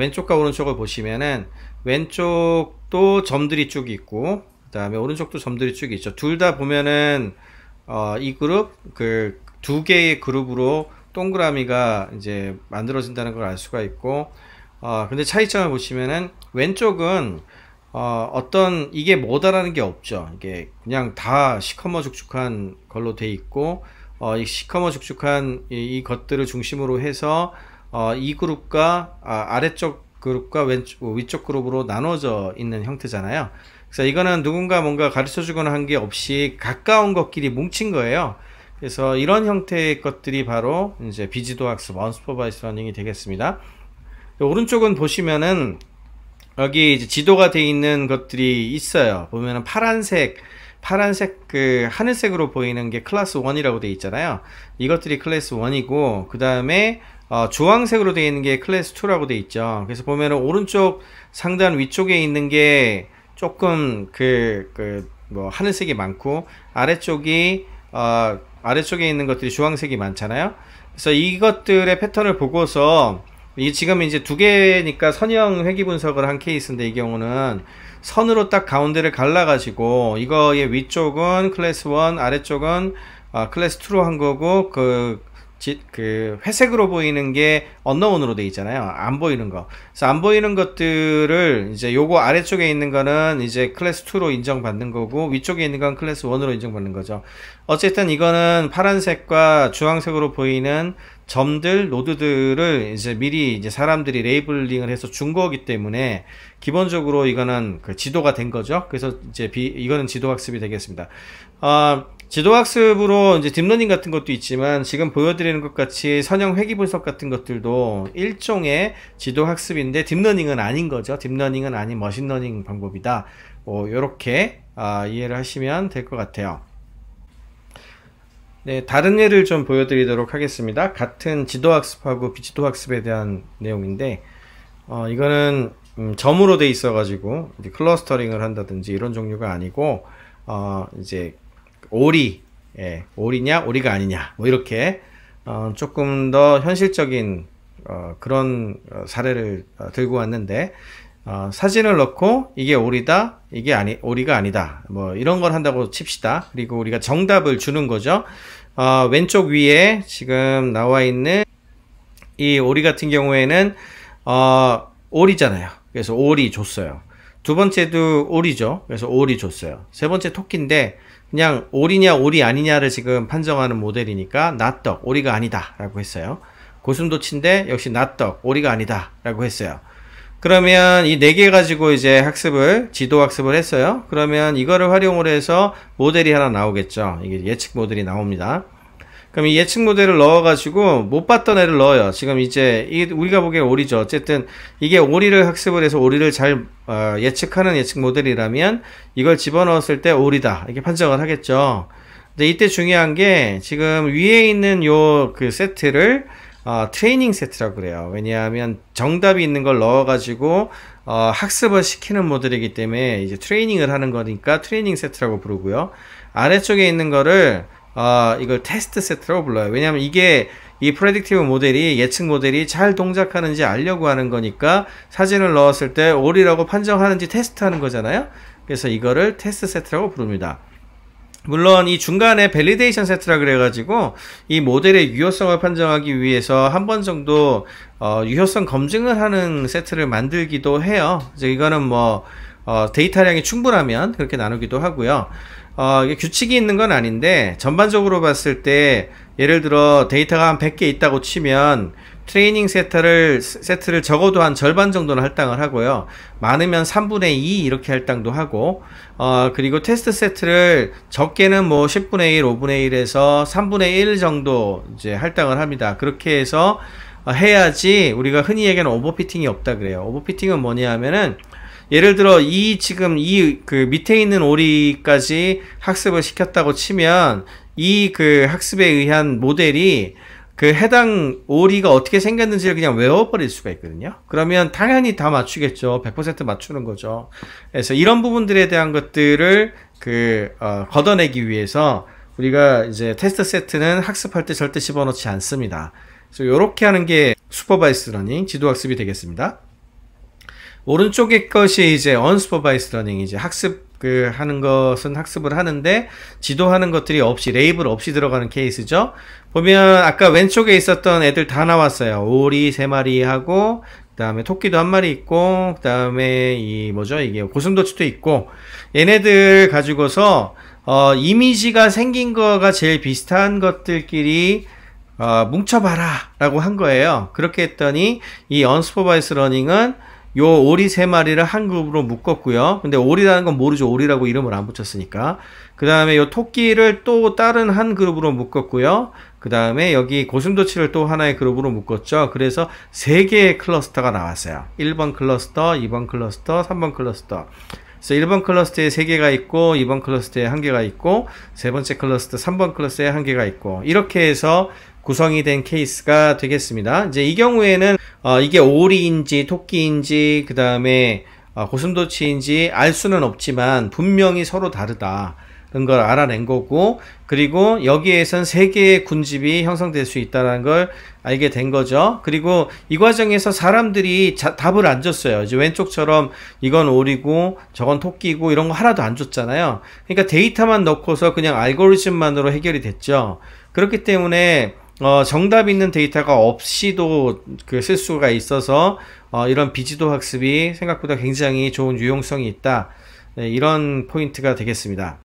왼쪽과 오른쪽을 보시면은 왼쪽도 점들이 쭉 있고 그 다음에 오른쪽도 점들이 쭉 있죠 둘 다 보면은 어, 이 그룹 그 두 개의 그룹으로 동그라미가 이제 만들어진다는 걸 알 수가 있고 어, 근데 차이점을 보시면은 왼쪽은 어, 어떤 이게 뭐다라는 게 없죠 이게 그냥 다 시커머 죽죽한 걸로 돼 있고 어, 이 시커머 죽죽한 이, 이 것들을 중심으로 해서 어, 이 그룹과 아, 래쪽 그룹과 왼쪽, 뭐 위쪽 그룹으로 나눠져 있는 형태잖아요. 그래서 이거는 누군가 뭔가 가르쳐 주거나 한 게 없이 가까운 것끼리 뭉친 거예요. 그래서 이런 형태의 것들이 바로 이제 비지도 학습, 언스퍼바이스 러닝이 되겠습니다. 오른쪽은 보시면은 여기 이제 지도가 되어 있는 것들이 있어요. 보면은 파란색 파란색 그 하늘색으로 보이는 게 클래스 1이라고 되어 있잖아요. 이것들이 클래스 1이고 그 다음에 어, 주황색으로 되어 있는 게 클래스 2라고 되어 있죠. 그래서 보면은 오른쪽 상단 위쪽에 있는 게 조금 그, 그, 뭐, 하늘색이 많고, 아래쪽이, 어, 아래쪽에 있는 것들이 주황색이 많잖아요. 그래서 이것들의 패턴을 보고서, 이 지금 이제 두 개니까 선형 회귀 분석을 한 케이스인데, 이 경우는 선으로 딱 가운데를 갈라가지고, 이거의 위쪽은 클래스 1, 아래쪽은 어, 클래스 2로 한 거고, 그, 지, 그 회색으로 보이는 게 언더원으로 돼 있잖아요. 안 보이는 거. 그래서 안 보이는 것들을 이제 요거 아래쪽에 있는 거는 이제 클래스 2로 인정받는 거고 위쪽에 있는 건 클래스 1으로 인정받는 거죠. 어쨌든 이거는 파란색과 주황색으로 보이는 점들, 노드들을 이제 미리 이제 사람들이 레이블링을 해서 준 거기 때문에 기본적으로 이거는 그 지도가 된 거죠. 그래서 이제 비, 이거는 지도 학습이 되겠습니다. 어, 지도학습으로 이제 딥러닝 같은 것도 있지만 지금 보여드리는 것 같이 선형 회귀 분석 같은 것들도 일종의 지도학습인데 딥러닝은 아닌 거죠. 딥러닝은 아닌 머신러닝 방법이다. 뭐 이렇게 아, 이해를 하시면 될 것 같아요. 네, 다른 예를 좀 보여드리도록 하겠습니다. 같은 지도학습하고 비지도학습에 대한 내용인데 어, 이거는 음, 점으로 돼 있어가지고 클러스터링을 한다든지 이런 종류가 아니고 어, 이제 오리, 예, 오리냐, 오리가 아니냐, 뭐 이렇게 어, 조금 더 현실적인 어, 그런 어, 사례를 어, 들고 왔는데 어, 사진을 넣고 이게 오리다, 이게 아니 오리가 아니다, 뭐 이런 걸 한다고 칩시다. 그리고 우리가 정답을 주는 거죠. 어, 왼쪽 위에 지금 나와 있는 이 오리 같은 경우에는 어, 오리잖아요. 그래서 오리 줬어요. 두 번째도 오리죠. 그래서 오리 줬어요. 세 번째 토끼인데 그냥 오리냐 오리 아니냐를 지금 판정하는 모델이니까 낫떡 오리가 아니다 라고 했어요. 고슴도치인데 역시 낫떡 오리가 아니다 라고 했어요. 그러면 이 네 개 가지고 이제 학습을 지도 학습을 했어요. 그러면 이거를 활용을 해서 모델이 하나 나오겠죠. 이게 예측 모델이 나옵니다. 그럼 이 예측 모델을 넣어가지고 못 봤던 애를 넣어요. 지금 이제 우리가 보기에 오리죠. 어쨌든 이게 오리를 학습을 해서 오리를 잘 어, 예측하는 예측 모델이라면 이걸 집어넣었을 때 오리다 이렇게 판정을 하겠죠. 근데 이때 중요한 게 지금 위에 있는 요 그 세트를 어, 트레이닝 세트라고 그래요. 왜냐하면 정답이 있는 걸 넣어가지고 어, 학습을 시키는 모델이기 때문에 이제 트레이닝을 하는 거니까 트레이닝 세트라고 부르고요. 아래쪽에 있는 거를 아, 이걸 테스트 세트라고 불러요. 왜냐하면 이게 이 프레딕티브 모델이 예측 모델이 잘 동작하는지 알려고 하는 거니까 사진을 넣었을 때 올이라고 판정하는지 테스트하는 거잖아요. 그래서 이거를 테스트 세트라고 부릅니다. 물론 이 중간에 밸리데이션 세트라 그래가지고 이 모델의 유효성을 판정하기 위해서 한 번 정도 어, 유효성 검증을 하는 세트를 만들기도 해요. 이제 이거는 뭐 어, 데이터량이 충분하면 그렇게 나누기도 하고요. 어, 규칙이 있는 건 아닌데 전반적으로 봤을 때 예를 들어 데이터가 한 100개 있다고 치면 트레이닝 세트를 세트를 적어도 한 절반 정도는 할당을 하고요. 많으면 3분의 2 이렇게 할당도 하고 어 그리고 테스트 세트를 적게는 뭐 10분의 1, 5분의 1에서 3분의 1 정도 이제 할당을 합니다. 그렇게 해서 어, 해야지 우리가 흔히 얘기하는 오버피팅이 없다 그래요. 오버피팅은 뭐냐 하면은 예를 들어 이 지금 이 그 밑에 있는 오리까지 학습을 시켰다고 치면 이 그 학습에 의한 모델이 그 해당 오리가 어떻게 생겼는지를 그냥 외워버릴 수가 있거든요. 그러면 당연히 다 맞추겠죠. 100% 맞추는 거죠. 그래서 이런 부분들에 대한 것들을 그 어, 걷어내기 위해서 우리가 이제 테스트 세트는 학습할 때 절대 집어넣지 않습니다. 그래서 이렇게 하는 게 슈퍼바이스 러닝 지도학습이 되겠습니다. 오른쪽의 것이 이제 언스퍼바이스 러닝 이제 학습 그 하는 것은 학습을 하는데 지도하는 것들이 없이 레이블 없이 들어가는 케이스죠. 보면 아까 왼쪽에 있었던 애들 다 나왔어요. 오리 세 마리 하고 그다음에 토끼도 한 마리 있고 그다음에 이 뭐죠 이게 고슴도치도 있고 얘네들 가지고서 어, 이미지가 생긴 거가 제일 비슷한 것들끼리 어, 뭉쳐봐라 라고 한 거예요. 그렇게 했더니 이언스퍼바이스 러닝은 요 오리 세 마리를 한 그룹으로 묶었고요. 근데 오리라는 건 모르죠. 오리라고 이름을 안 붙였으니까. 그 다음에 요 토끼를 또 다른 한 그룹으로 묶었고요. 그 다음에 여기 고슴도치를 또 하나의 그룹으로 묶었죠. 그래서 세 개의 클러스터가 나왔어요. 1번 클러스터, 2번 클러스터, 3번 클러스터. 그래서 1번 클러스터에 3개가 있고 2번 클러스터에 1개가 있고 세 번째 클러스터 3번 클러스터에 1개가 있고 이렇게 해서 구성이 된 케이스가 되겠습니다. 이제 이 경우에는 어, 이게 오리인지 토끼인지 그 다음에 어, 고슴도치인지 알 수는 없지만 분명히 서로 다르다. 그런 걸 알아낸 거고 그리고 여기에선 세 개의 군집이 형성될 수 있다는 걸 알게 된 거죠. 그리고 이 과정에서 사람들이 자, 답을 안 줬어요. 이제 왼쪽처럼 이건 오리고 저건 토끼고 이런 거 하나도 안 줬잖아요. 그러니까 데이터만 넣고서 그냥 알고리즘만으로 해결이 됐죠. 그렇기 때문에 어, 정답 있는 데이터가 없이도 그 쓸 수가 있어서 어, 이런 비지도 학습이 생각보다 굉장히 좋은 유용성이 있다. 네, 이런 포인트가 되겠습니다.